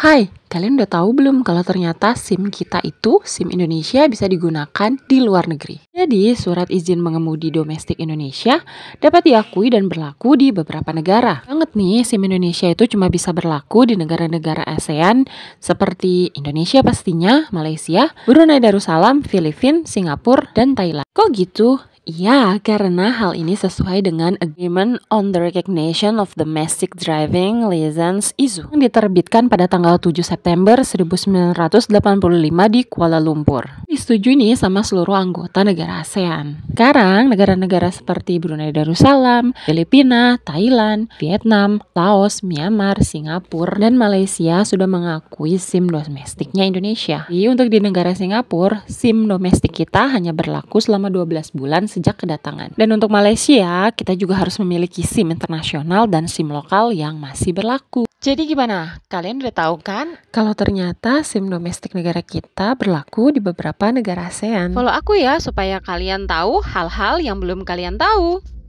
Hi Kalian udah tahu belum kalau ternyata SIM kita itu, SIM Indonesia bisa digunakan di luar negeri. Jadi, surat izin mengemudi domestik Indonesia dapat diakui dan berlaku di beberapa negara. Banget nih, SIM Indonesia itu cuma bisa berlaku di negara-negara ASEAN seperti Indonesia pastinya, Malaysia, Brunei Darussalam, Filipina, Singapura, dan Thailand. Kok gitu? Ya, karena hal ini sesuai dengan Agreement on the Recognition of Domestic Driving License ISU yang diterbitkan pada tanggal 7 September September 1985 di Kuala Lumpur. Disetujui nih sama seluruh anggota negara ASEAN. Sekarang negara-negara seperti Brunei Darussalam, Filipina, Thailand, Vietnam, Laos, Myanmar, Singapura, dan Malaysia sudah mengakui SIM domestiknya Indonesia. Jadi untuk di negara Singapura, SIM domestik kita hanya berlaku selama 12 bulan sejak kedatangan. Dan untuk Malaysia, kita juga harus memiliki SIM internasional dan SIM lokal yang masih berlaku. Jadi gimana? Kalian udah tahu kan? Kalau ternyata SIM domestik negara kita berlaku di beberapa negara ASEAN. Follow aku ya supaya kalian tahu hal-hal yang belum kalian tahu.